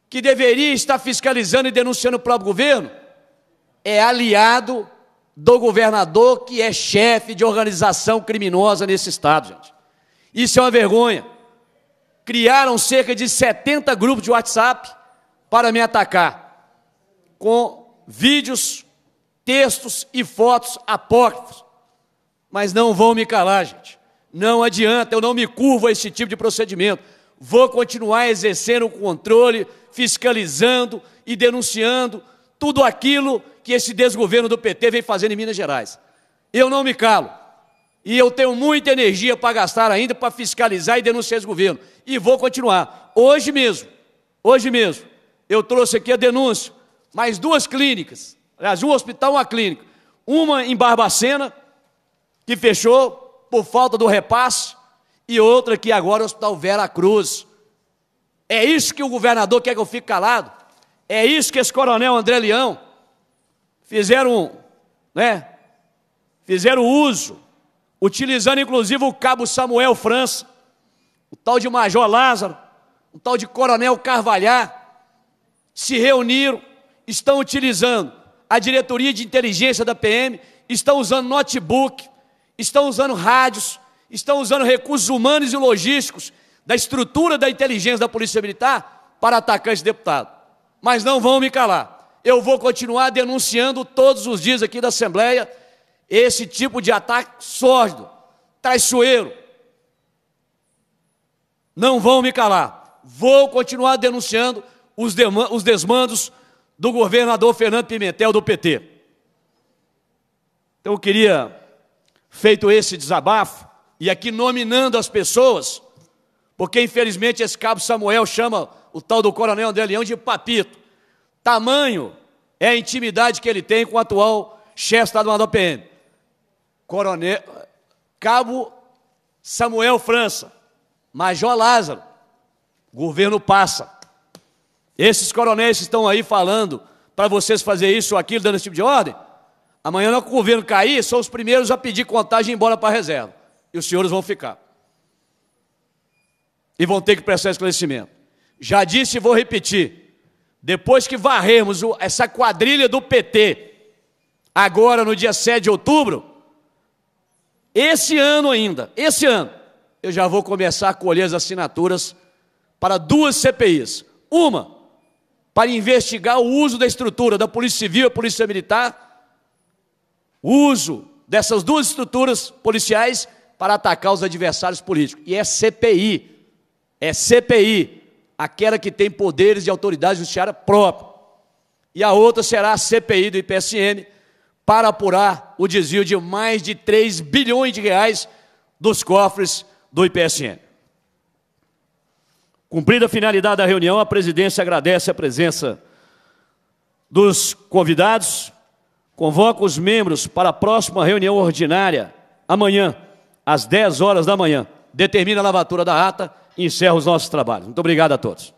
que deveria estar fiscalizando e denunciando o próprio governo, é aliado do governador que é chefe de organização criminosa nesse estado, gente. Isso é uma vergonha. Criaram cerca de 70 grupos de WhatsApp para me atacar com vídeos textos e fotos apócrifos. Mas não vão me calar, gente. Não adianta, eu não me curvo a esse tipo de procedimento. Vou continuar exercendo o controle, fiscalizando e denunciando tudo aquilo que esse desgoverno do PT vem fazendo em Minas Gerais. Eu não me calo. E eu tenho muita energia para gastar ainda para fiscalizar e denunciar esse governo. E vou continuar. Hoje mesmo, hoje mesmo, eu trouxe aqui a denúncia, mais duas clínicas Aliás, um hospital, é uma clínica. Uma em Barbacena, que fechou por falta do repasse, e outra que agora é o Hospital Vera Cruz. É isso que o governador quer que eu fique calado? É isso que esse coronel André Leão fizeram, né? Fizeram uso, utilizando inclusive o cabo Samuel França, o tal de Major Lázaro, o tal de Coronel Carvalhar, se reuniram, estão utilizando a diretoria de inteligência da PM estão usando notebook, estão usando rádios, estão usando recursos humanos e logísticos da estrutura da inteligência da Polícia Militar para atacar esse deputado. Mas não vão me calar. Eu vou continuar denunciando todos os dias aqui da Assembleia esse tipo de ataque sórdido, traiçoeiro. Não vão me calar. Vou continuar denunciando os, os desmandos do governador Fernando Pimentel do PT. Então eu queria, feito esse desabafo, e aqui nominando as pessoas, porque infelizmente esse cabo Samuel chama o tal do coronel André Leão de papito. Tamanho é a intimidade que ele tem com o atual chefe estadual da PM. Coronel, cabo Samuel França, Major Lázaro, governo passa. Esses coronéis que estão aí falando para vocês fazer isso ou aquilo, dando esse tipo de ordem. Amanhã, na que o governo cair, são os primeiros a pedir contagem e ir embora para a reserva. E os senhores vão ficar. E vão ter que prestar esclarecimento. Já disse e vou repetir. Depois que varremos essa quadrilha do PT, agora no dia 7 de outubro, esse ano ainda, esse ano, eu já vou começar a colher as assinaturas para duas CPIs. Uma para investigar o uso da estrutura da Polícia Civil e Polícia Militar, o uso dessas duas estruturas policiais para atacar os adversários políticos. E é CPI, é CPI, aquela que tem poderes e autoridade judiciária própria. E a outra será a CPI do IPSN para apurar o desvio de mais de 3 bilhões de reais dos cofres do IPSN. Cumprida a finalidade da reunião, a presidência agradece a presença dos convidados, convoca os membros para a próxima reunião ordinária, amanhã, às 10 horas da manhã. Determina a lavatura da ata e encerra os nossos trabalhos. Muito obrigado a todos.